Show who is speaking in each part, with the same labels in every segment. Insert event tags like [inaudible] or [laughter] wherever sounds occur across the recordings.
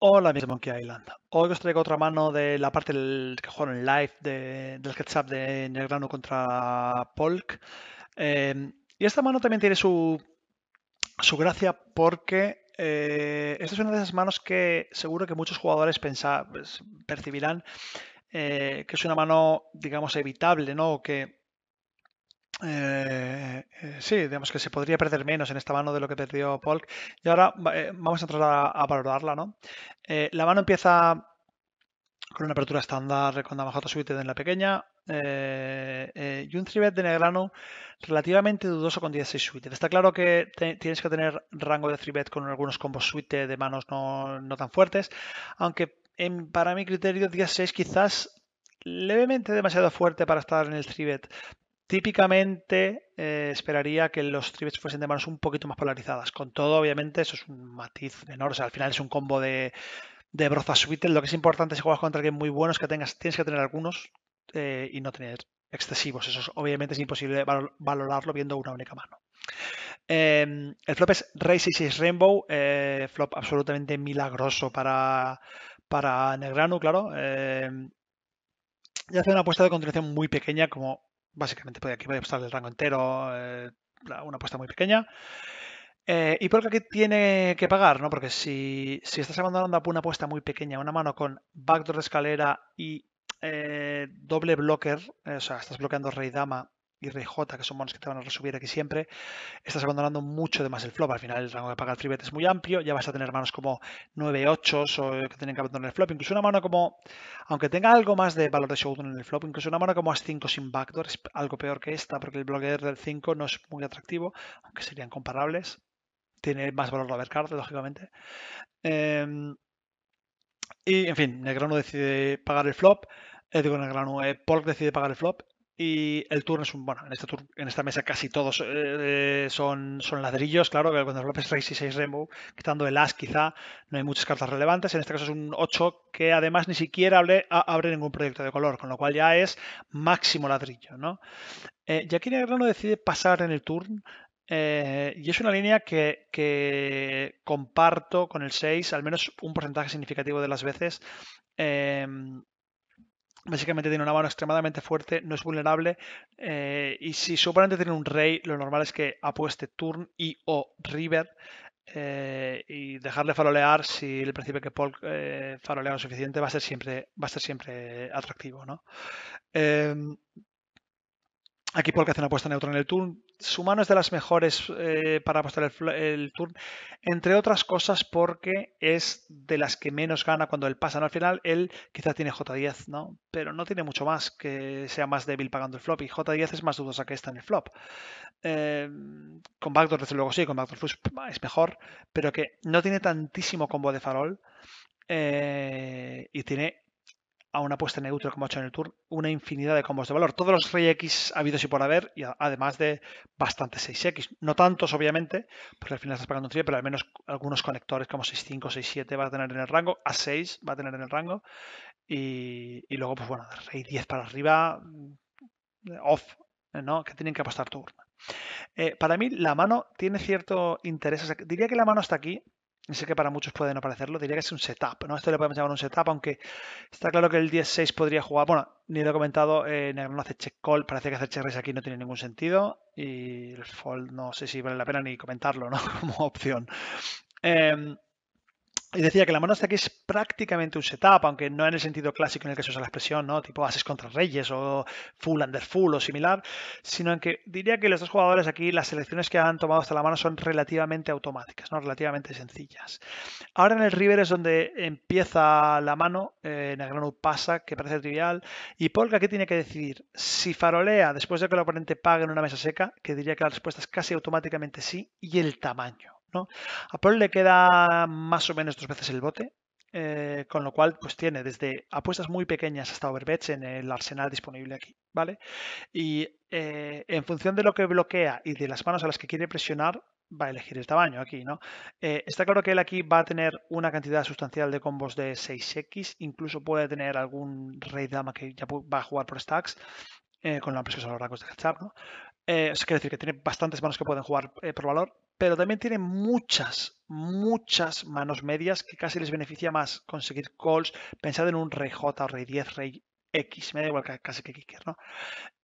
Speaker 1: Hola amigos de Monkey Island. Hoy os traigo otra mano de la parte del, que jugaron en live del SketchUp de Negrano contra Polk. Em, y esta mano también tiene su, gracia porque eh, esta es una de esas manos que seguro que muchos jugadores pues, percibirán eh, que es una mano, digamos, evitable, ¿no? Que eh, sí, digamos que se podría perder menos en esta mano de lo que perdió Polk. Y ahora eh, vamos a tratar a, valorarla, ¿no? Eh, la mano empieza con una apertura estándar con dama J suite en la pequeña eh, y un 3 de Negrano relativamente dudoso con 16 suites Está claro que tienes que tener rango de 3 con algunos combos suite de manos no, tan fuertes, aunque en, para mi criterio 16 quizás levemente demasiado fuerte para estar en el bet Típicamente eh, esperaría que los trips fuesen de manos un poquito más polarizadas. Con todo, obviamente, eso es un matiz menor. O sea, al final es un combo de, de Broza Lo que es importante si juegas contra alguien muy bueno es que tengas, tienes que tener algunos eh, y no tener excesivos. Eso obviamente es imposible valorarlo viendo una única mano. Em, el flop es Rey 66 Rainbow, eh, flop absolutamente milagroso para, para claro. Em, y hace una apuesta de continuación muy pequeña, como Básicamente pues, aquí voy a apostar el rango entero, eh, una apuesta muy pequeña. Eh, y por qué tiene que pagar, ¿no? Porque si, estás abandonando una apuesta muy pequeña, una mano con backdoor de escalera y eh, doble blocker, o sea, estás bloqueando rey dama y RJ, que son monos que te van a resubir aquí siempre, estás abandonando mucho de más el flop. Al final el rango que paga el freebet es muy amplio, ya vas a tener manos como 9, 8 que tienen que abandonar el flop. Incluso una mano como, aunque tenga algo más de valor de showdown en el flop, incluso una mano como as 5 sin backdoor es algo peor que esta, porque el blogger del 5 no es muy atractivo, aunque serían comparables. Tiene más valor la overcard, lógicamente. Em, y, en fin, Negrano decide pagar el flop. Eh, digo, Negrano, eh, Polk decide pagar el flop y el turno es un, bueno, en, este en esta mesa casi todos eh, son, son ladrillos, claro, que cuando rompes 6 y 6 Rainbow, quitando el as quizá, no hay muchas cartas relevantes. En este caso es un 8 que además ni siquiera abre, abre ningún proyecto de color, con lo cual ya es máximo ladrillo, ¿no? Eh, Jackie decide pasar en el turn. Eh, y es una línea que, comparto con el 6, al menos un porcentaje significativo de las veces. Eh, Básicamente tiene una mano extremadamente fuerte, no es vulnerable. Eh, y si su oponente tiene un rey, lo normal es que apueste turn y o river. Eh, y dejarle farolear si el principio que Paul eh, farolea lo suficiente va a ser siempre, va a ser siempre atractivo. ¿no? Em, aquí Paul que hace una apuesta neutra en el turn, su mano es de las mejores eh, para apostar el, turn, entre otras cosas porque es de las que menos gana cuando él pasa. Al final él quizá tiene J10, ¿no? pero no tiene mucho más que sea más débil pagando el flop y J10 es más dudosa que esta en el flop. Em, con backdoor desde luego sí, con backdoor flush es mejor, pero que no tiene tantísimo combo de farol eh, y tiene a una apuesta neutra como ha hecho en el Tour, una infinidad de combos de valor. Todos los Rey X habidos y por haber, y además de bastantes 6X. No tantos, obviamente, porque al final estás pagando un pero al menos algunos conectores como 6.5, 6.7 va a tener en el rango, A6 va a tener en el rango, y, luego, pues bueno, Rey 10 para arriba, off, ¿no? Que tienen que apostar turno. Eh, para mí, la mano tiene cierto interés. diría que la mano está aquí, sé que para muchos puede no parecerlo, diría que es un setup, ¿no? Esto le podemos llamar un setup, aunque está claro que el 10-6 podría jugar, bueno, ni lo he comentado, eh, no hace check call, parece que hacer check raise aquí no tiene ningún sentido y el fold no sé si vale la pena ni comentarlo, ¿no? [laughs] Como opción. Em, y decía que la mano hasta aquí es prácticamente un setup, aunque no en el sentido clásico en el que se usa la expresión, ¿no? Tipo ases contra reyes o full under full o similar, sino en que diría que los dos jugadores aquí, las selecciones que han tomado hasta la mano son relativamente automáticas, ¿no? Relativamente sencillas. Ahora en el river es donde empieza la mano, eh, en el menú pasa, que parece trivial, y Polka, ¿qué tiene que decidir? Si farolea después de que el oponente pague en una mesa seca, que diría que la respuesta es casi automáticamente sí, y el tamaño. A Paul le queda más o menos dos veces el bote, eh, con lo cual pues tiene desde apuestas muy pequeñas hasta overbets en el arsenal disponible aquí, ¿vale? Y eh, en función de lo que bloquea y de las manos a las que quiere presionar, va a elegir el tamaño aquí, ¿no? Eh, está claro que él aquí va a tener una cantidad sustancial de combos de 6x, incluso puede tener algún rey dama que ya va a jugar por stacks, con la presión de los Racos de cachar, ¿no? quiere decir que tiene bastantes manos que pueden jugar por valor, pero también tiene muchas, muchas manos medias que casi les beneficia más conseguir calls. Pensad en un rey J, rey 10, rey X, me da igual casi que kicker, ¿no?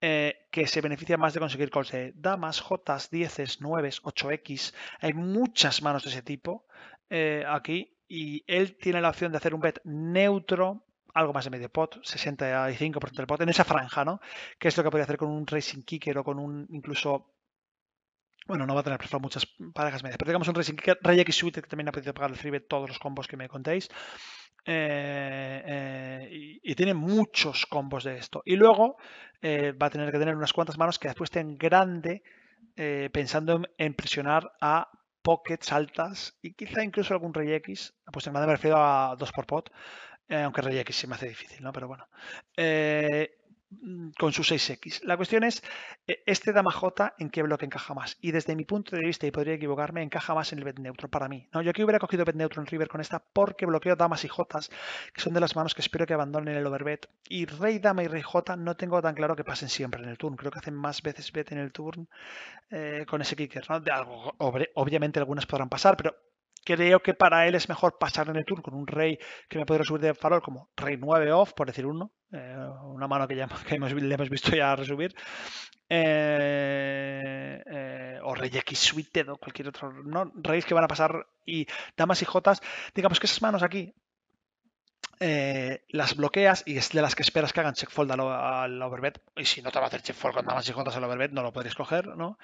Speaker 1: Eh, que se beneficia más de conseguir calls de damas, jotas, dieces, 9, 8x. Hay muchas manos de ese tipo eh, aquí y él tiene la opción de hacer un bet neutro, algo más de medio pot, 65% del pot, en esa franja, ¿no? Que es lo que podría hacer con un racing kicker o con un incluso bueno, no va a tener prestado muchas parejas medias. Pero digamos un Rey X Suite que también ha podido pagar el todos los combos que me contéis. Eh, eh, y, tiene muchos combos de esto. Y luego eh, va a tener que tener unas cuantas manos que después estén grande pensando en, presionar a pockets altas y quizá incluso algún Rey X. Pues en me refiero a 2 por pot. aunque Rey X se me hace difícil, ¿no? Pero bueno. Mm, con sus 6X. La cuestión es, e, este dama J, ¿en qué bloque encaja más? Y desde mi punto de vista, y podría equivocarme, encaja más en el bet neutro para mí. ¿no? Yo aquí hubiera cogido bet neutro en river con esta porque bloqueo damas y jotas, que son de las manos que espero que abandonen el overbet. Y rey, dama y rey J no tengo tan claro que pasen siempre en el turn. Creo que hacen más veces bet en el turn eh, con ese kicker. ¿no? obviamente algunas podrán pasar, pero creo que para él es mejor pasar en el turno con un rey que me puede subir de valor como rey 9 off, por decir uno, eh, una mano que, ya, [laughs] hemos, le hemos visto ya resubir, eh, eh, o rey X suited o cualquier otro, ¿no? reyes que van a pasar y damas y jotas, digamos que esas manos aquí eh, las bloqueas y es de las que esperas que hagan checkfold al, al overbet. Y si no te va a hacer checkfold nada más y juntas al overbet, no lo podréis coger, ¿no?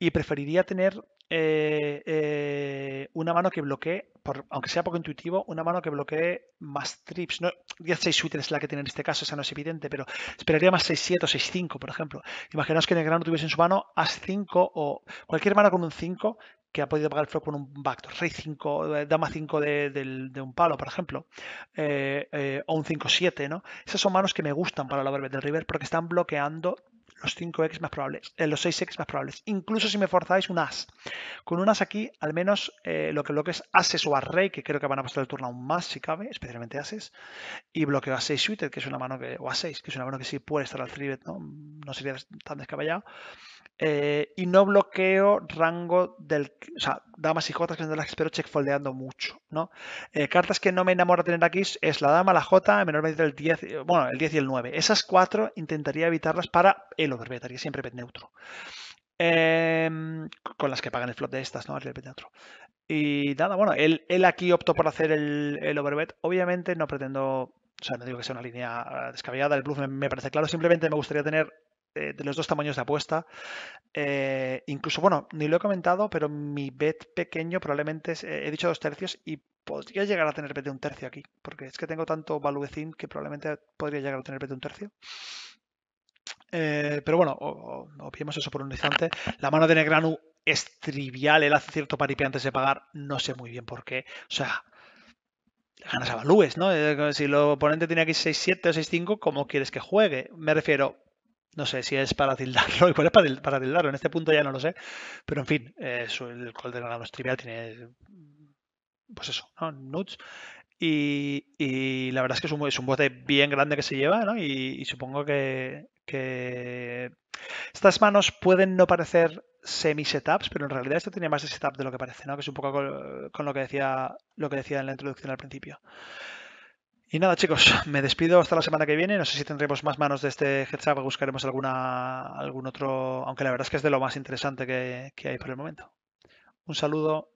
Speaker 1: Y preferiría tener eh, eh, una mano que bloquee, por, aunque sea poco intuitivo, una mano que bloquee más trips. 16 10 es la que tiene en este caso, esa no es evidente, pero esperaría más 6-7 o 6-5, por ejemplo. Imaginaos que en el gran tuviese en su mano as 5 o cualquier mano con un 5 que ha podido pagar el flow con un backdoor, rey 5, eh, dama 5 de, un palo, por ejemplo, eh, eh, o un 5-7, ¿no? Esas son manos que me gustan para la barbet del river porque están bloqueando los 5x más probables, los 6x más probables, incluso si me forzáis un as. Con un as aquí, al menos lo que bloque es ases o rey que creo que van a pasar el turno aún más si cabe, especialmente ases, y bloqueo a 6 suited, que es una mano que, o a 6, que es una mano que sí puede estar al 3 ¿no? no sería tan descabellado. Eh, y no bloqueo rango del. O sea, damas y jotas que de las que espero foldeando mucho, ¿no? Eh, cartas que no me enamora tener aquí es la dama, la jota, menormente menor el 10, eh, bueno, el 10 y el 9. Esas cuatro intentaría evitarlas para el overbet, haría siempre bet neutro. Em, con las que pagan el flop de estas, ¿no? bet neutro. Y nada, bueno, él, aquí optó por hacer el, overbet. Obviamente no pretendo o sea, no digo que sea una línea ah, descabellada, el bluff me, parece claro, simplemente me gustaría tener de, los dos tamaños de apuesta. Eh, incluso, bueno, ni lo he comentado, pero mi bet pequeño probablemente es, eh, he dicho dos tercios y podría llegar a tener bet de un tercio aquí, porque es que tengo tanto value-thin que probablemente podría llegar a tener bet de un tercio. Eh, pero bueno, eso por un instante. La mano de Negranu es trivial, él hace cierto paripé antes de pagar, no sé muy bien por qué. O sea, ganas a balúes, ¿no? Si el oponente tiene aquí 6-7 o 6-5, ¿cómo quieres que juegue? Me refiero, no sé si es para tildarlo, cuál [laughs] es para, tildarlo, en este punto ya no lo sé. Pero en fin, eh, el call de la trivial tiene, pues eso, ¿no? Y, la verdad es que es un, bote bien grande que se lleva, ¿no? Y, supongo que, estas manos pueden no parecer semi-setups, pero en realidad esto tiene más de setup de lo que parece, ¿no? Que es un poco con, con, lo que decía lo que decía en la introducción al principio. Y nada, chicos, [laughs] me despido hasta la semana que viene. No sé si tendremos más manos de este heads buscaremos alguna, algún otro, aunque la verdad es que es de lo más interesante que, hay por el momento. Un saludo.